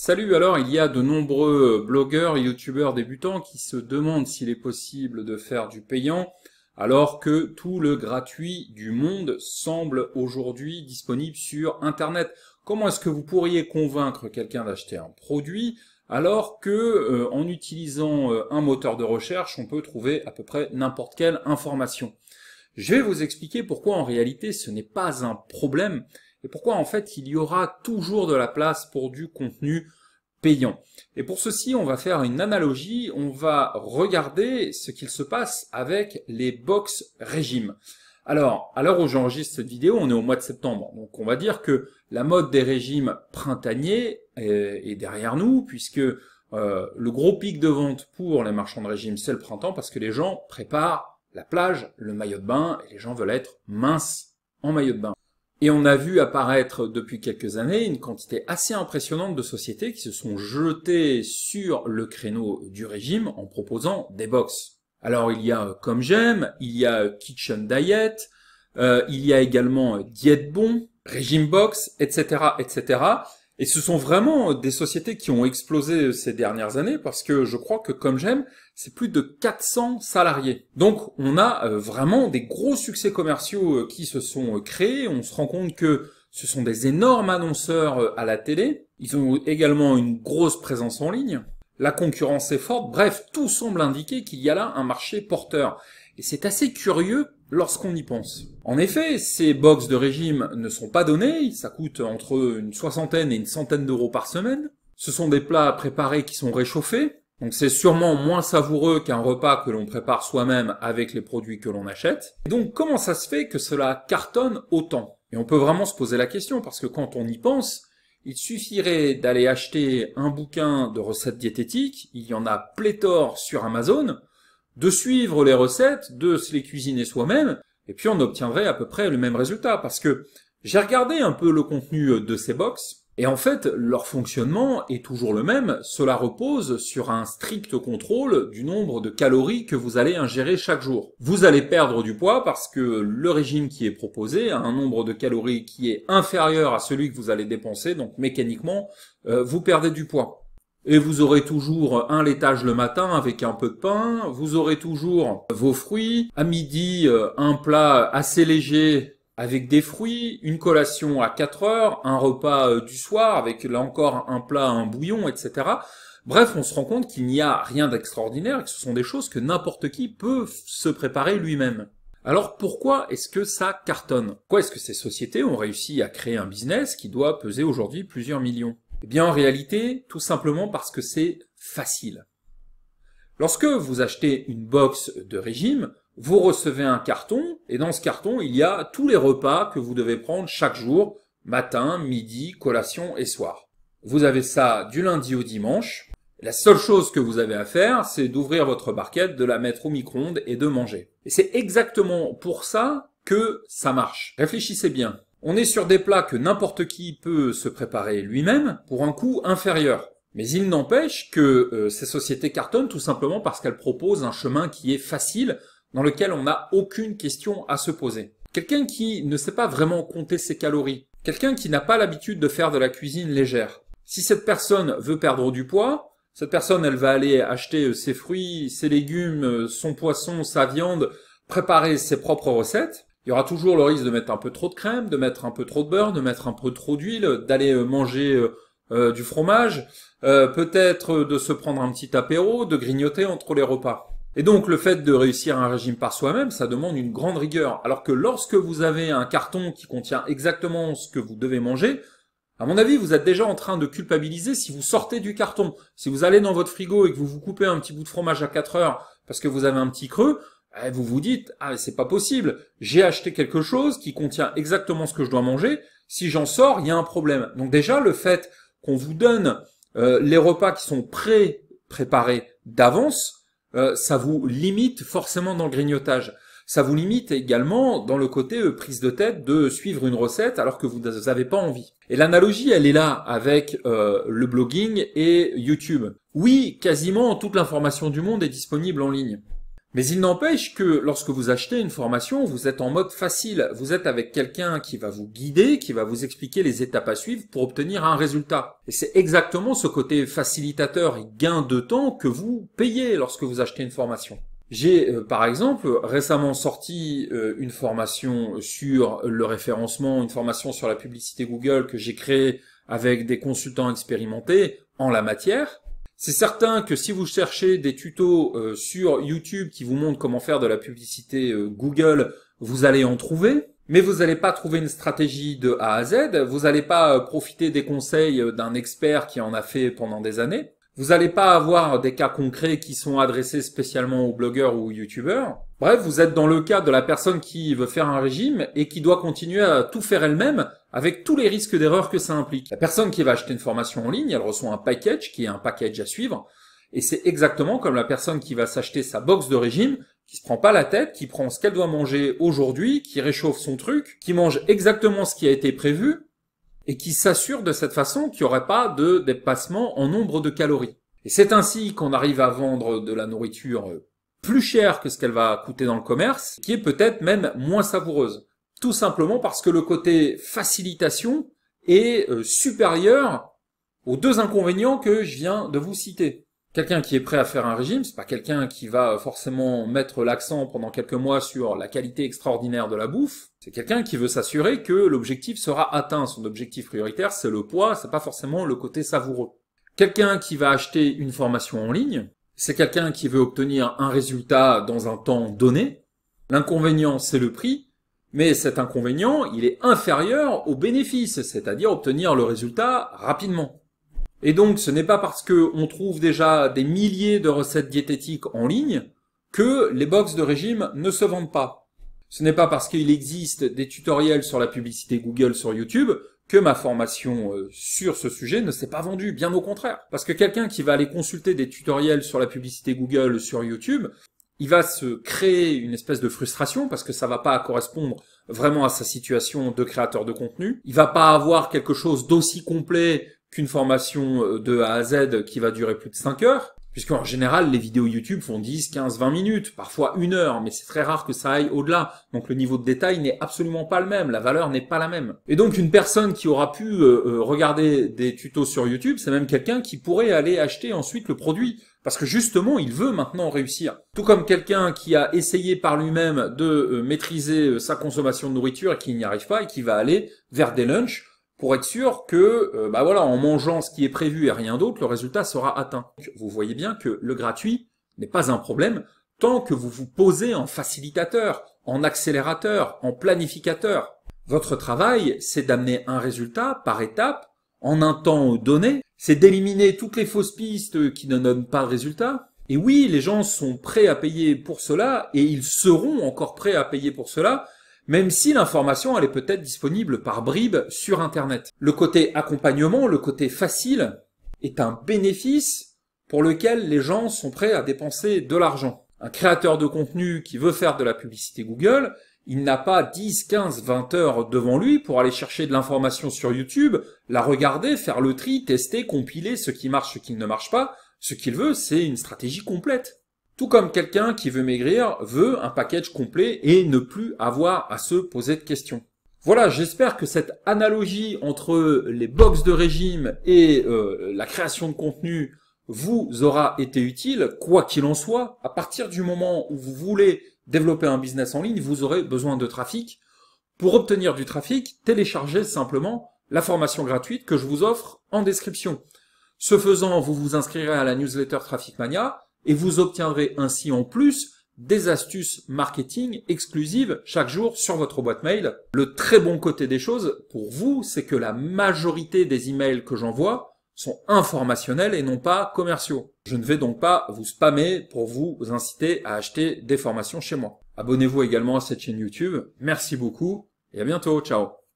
Salut, alors il y a de nombreux blogueurs et youtubeurs débutants qui se demandent s'il est possible de faire du payant alors que tout le gratuit du monde semble aujourd'hui disponible sur Internet. Comment est-ce que vous pourriez convaincre quelqu'un d'acheter un produit alors que euh, en utilisant euh, un moteur de recherche, on peut trouver à peu près n'importe quelle information Je vais vous expliquer pourquoi en réalité ce n'est pas un problème et pourquoi en fait il y aura toujours de la place pour du contenu payant. Et pour ceci, on va faire une analogie, on va regarder ce qu'il se passe avec les box régimes. Alors, à l'heure où j'enregistre cette vidéo, on est au mois de septembre, donc on va dire que la mode des régimes printaniers est, derrière nous, puisque euh, le gros pic de vente pour les marchands de régime, c'est le printemps, parce que les gens préparent la plage, le maillot de bain, et les gens veulent être minces en maillot de bain. Et on a vu apparaître depuis quelques années une quantité assez impressionnante de sociétés qui se sont jetées sur le créneau du régime en proposant des box. Alors il y a euh, Comme J'aime, il y a euh, Kitchen Diet, euh, il y a également Diet Bon, Régime Box, etc., etc. Et ce sont vraiment euh, des sociétés qui ont explosé euh, ces dernières années parce que je crois que comme j'aime, c'est plus de 400 salariés. Donc on a euh, vraiment des gros succès commerciaux qui se sont créés. On se rend compte que ce sont des énormes annonceurs à la télé. Ils ont également une grosse présence en ligne. La concurrence est forte. Bref, tout semble indiquer qu'il y a là un marché porteur. Et c'est assez curieux lorsqu'on y pense. En effet, ces box de régime ne sont pas donnés, ça coûte entre une soixantaine et une centaine d'euros par semaine. Ce sont des plats préparés qui sont réchauffés, donc c'est sûrement moins savoureux qu'un repas que l'on prépare soi-même avec les produits que l'on achète. Et donc comment ça se fait que cela cartonne autant Et on peut vraiment se poser la question, parce que quand on y pense, il suffirait d'aller acheter un bouquin de recettes diététiques, il y en a pléthore sur Amazon, de suivre les recettes, de se les cuisiner soi-même, et puis on obtiendrait à peu près le même résultat. Parce que j'ai regardé un peu le contenu euh, de ces box, et en fait, leur fonctionnement est toujours le même. Cela repose sur un strict contrôle du nombre de calories que vous allez ingérer chaque jour. Vous allez perdre du poids parce que le régime qui est proposé a un nombre de calories qui est inférieur à celui que vous allez dépenser, donc mécaniquement, euh, vous perdez du poids. Et vous aurez toujours un laitage le matin avec un peu de pain. Vous aurez toujours vos fruits. À midi, euh, un plat assez léger avec des fruits, une collation à 4 heures, un repas euh, du soir avec là encore un plat, un bouillon, etc. Bref, on se rend compte qu'il n'y a rien d'extraordinaire, que ce sont des choses que n'importe qui peut se préparer lui-même. Alors pourquoi est-ce que ça cartonne Pourquoi est-ce que ces sociétés ont réussi à créer un business qui doit peser aujourd'hui plusieurs millions eh bien en réalité, tout simplement parce que c'est facile. Lorsque vous achetez une box de régime, vous recevez un carton et dans ce carton, il y a tous les repas que vous devez prendre chaque jour, matin, midi, collation et soir. Vous avez ça du lundi au dimanche. La seule chose que vous avez à faire, c'est d'ouvrir votre barquette, de la mettre au micro-ondes et de manger. Et c'est exactement pour ça que ça marche. Réfléchissez bien. On est sur des plats que n'importe qui peut se préparer lui-même pour un coût inférieur. Mais il n'empêche que euh, ces sociétés cartonnent tout simplement parce qu'elles proposent un chemin qui est facile, dans lequel on n'a aucune question à se poser. Quelqu'un qui ne sait pas vraiment compter ses calories, quelqu'un qui n'a pas l'habitude de faire de la cuisine légère. Si cette personne veut perdre du poids, cette personne, elle va aller acheter euh, ses fruits, ses légumes, euh, son poisson, sa viande, préparer ses propres recettes. Il y aura toujours le risque de mettre un peu trop de crème, de mettre un peu trop de beurre, de mettre un peu trop d'huile, d'aller euh, manger euh, euh, du fromage, peut-être de se prendre un petit apéro, de grignoter entre les repas. Et donc le fait de réussir un régime par soi-même, ça demande une grande rigueur. Alors que lorsque vous avez un carton qui contient exactement ce que vous devez manger, à mon avis, vous êtes déjà en train de culpabiliser si vous sortez du carton. Si vous allez dans votre frigo et que vous vous coupez un petit bout de fromage à 4 heures parce que vous avez un petit creux, eh, vous vous dites, ah, c'est pas possible, j'ai acheté quelque chose qui contient exactement ce que je dois manger, si j'en sors, il y a un problème. Donc déjà, le fait qu'on vous donne euh, les repas qui sont pré-préparés d'avance, euh, ça vous limite forcément dans le grignotage. Ça vous limite également dans le côté euh, prise de tête de suivre une recette alors que vous n'avez pas envie. Et l'analogie, elle est là avec le blogging et YouTube. Oui, quasiment toute l'information du monde est disponible en ligne. Mais il n'empêche que lorsque vous achetez une formation, vous êtes en mode facile. Vous êtes avec quelqu'un qui va vous guider, qui va vous expliquer les étapes à suivre pour obtenir un résultat. Et c'est exactement ce côté facilitateur et gain de temps que vous payez lorsque vous achetez une formation. J'ai euh, par exemple récemment sorti euh, une formation sur le référencement, une formation sur la publicité Google que j'ai créée avec des consultants expérimentés en la matière. C'est certain que si vous cherchez des tutos euh, sur YouTube qui vous montrent comment faire de la publicité euh, Google, vous allez en trouver. Mais vous n'allez pas trouver une stratégie de A à Z, vous n'allez pas euh, profiter des conseils d'un expert qui en a fait pendant des années. Vous n'allez pas avoir des cas concrets qui sont adressés spécialement aux blogueurs ou aux youtubeurs. Bref, vous êtes dans le cas de la personne qui veut faire un régime et qui doit continuer à tout faire elle-même avec tous les risques d'erreur que ça implique. La personne qui va acheter une formation en ligne, elle reçoit un package qui est un package à suivre. Et c'est exactement comme la personne qui va s'acheter sa box de régime, qui se prend pas la tête, qui prend ce qu'elle doit manger aujourd'hui, qui réchauffe son truc, qui mange exactement ce qui a été prévu, et qui s'assure de cette façon qu'il n'y aurait pas de dépassement en nombre de calories. Et c'est ainsi qu'on arrive à vendre de la nourriture plus chère que ce qu'elle va coûter dans le commerce, qui est peut-être même moins savoureuse. Tout simplement parce que le côté facilitation est euh, supérieur aux deux inconvénients que je viens de vous citer. Quelqu'un qui est prêt à faire un régime, c'est pas quelqu'un qui va forcément mettre l'accent pendant quelques mois sur la qualité extraordinaire de la bouffe. C'est quelqu'un qui veut s'assurer que l'objectif sera atteint. Son objectif prioritaire, c'est le poids, c'est pas forcément le côté savoureux. Quelqu'un qui va acheter une formation en ligne, c'est quelqu'un qui veut obtenir un résultat dans un temps donné. L'inconvénient, c'est le prix, mais cet inconvénient, il est inférieur au bénéfice, c'est-à-dire obtenir le résultat rapidement. Et donc, ce n'est pas parce qu'on trouve déjà des milliers de recettes diététiques en ligne que les box de régime ne se vendent pas. Ce n'est pas parce qu'il existe des tutoriels sur la publicité Google sur YouTube que ma formation euh, sur ce sujet ne s'est pas vendue, bien au contraire. Parce que quelqu'un qui va aller consulter des tutoriels sur la publicité Google sur YouTube, il va se créer une espèce de frustration parce que ça va pas correspondre vraiment à sa situation de créateur de contenu. Il va pas avoir quelque chose d'aussi complet qu'une formation euh, de A à Z qui va durer plus de 5 heures, puisque en général, les vidéos YouTube font 10, 15, 20 minutes, parfois une heure, mais c'est très rare que ça aille au-delà. Donc le niveau de détail n'est absolument pas le même, la valeur n'est pas la même. Et donc une personne qui aura pu euh, euh, regarder des tutos sur YouTube, c'est même quelqu'un qui pourrait aller acheter ensuite le produit, parce que justement, il veut maintenant réussir. Tout comme quelqu'un qui a essayé par lui-même de maîtriser sa consommation de nourriture et qui n'y arrive pas et qui va aller vers des lunchs pour être sûr que, euh, bah voilà, en mangeant ce qui est prévu et rien d'autre, le résultat sera atteint. vous voyez bien que le gratuit n'est pas un problème tant que vous vous posez en facilitateur, en accélérateur, en planificateur. Votre travail, c'est d'amener un résultat par étape, en un temps donné, c'est d'éliminer toutes les fausses pistes qui ne donnent pas de résultat. Et oui, les gens sont prêts à payer pour cela, et ils seront encore prêts à payer pour cela, même si l'information elle est peut-être disponible par bribes sur Internet. Le côté accompagnement, le côté facile, est un bénéfice pour lequel les gens sont prêts à dépenser de l'argent. Un créateur de contenu qui veut faire de la publicité Google, il n'a pas 10, 15, 20 heures devant lui pour aller chercher de l'information sur YouTube, la regarder, faire le tri, tester, compiler ce qui marche, ce qui ne marche pas. Ce qu'il veut, c'est une stratégie complète. Tout comme quelqu'un qui veut maigrir veut un package complet et ne plus avoir à se poser de questions. Voilà, j'espère que cette analogie entre les box de régime et euh, la création de contenu vous aura été utile. Quoi qu'il en soit, à partir du moment où vous voulez développer un business en ligne, vous aurez besoin de trafic. Pour obtenir du trafic, téléchargez simplement la formation gratuite que je vous offre en description. Ce faisant, vous vous inscrirez à la newsletter Traffic Mania et vous obtiendrez ainsi en plus des astuces marketing exclusives chaque jour sur votre boîte mail. Le très bon côté des choses pour vous, c'est que la majorité des emails que j'envoie sont informationnels et non pas commerciaux. Je ne vais donc pas vous spammer pour vous inciter à acheter des formations chez moi. Abonnez-vous également à cette chaîne YouTube. Merci beaucoup et à bientôt. Ciao